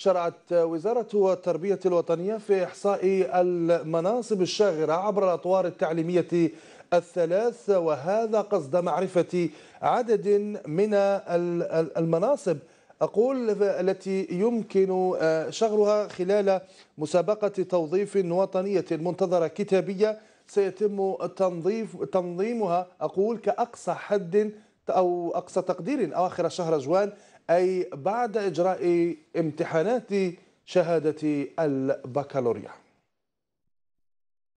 شرعت وزارة التربية الوطنية في إحصاء المناصب الشاغرة عبر الأطوار التعليمية الثلاث وهذا قصد معرفة عدد من المناصب أقول التي يمكن آه، شغلها خلال مسابقة توظيف وطنية منتظرة كتابية سيتم تنظيف تنظيمها أقول كأقصى حد أو أقصى تقدير أواخر شهر جوان أي بعد إجراء امتحانات شهادة البكالوريا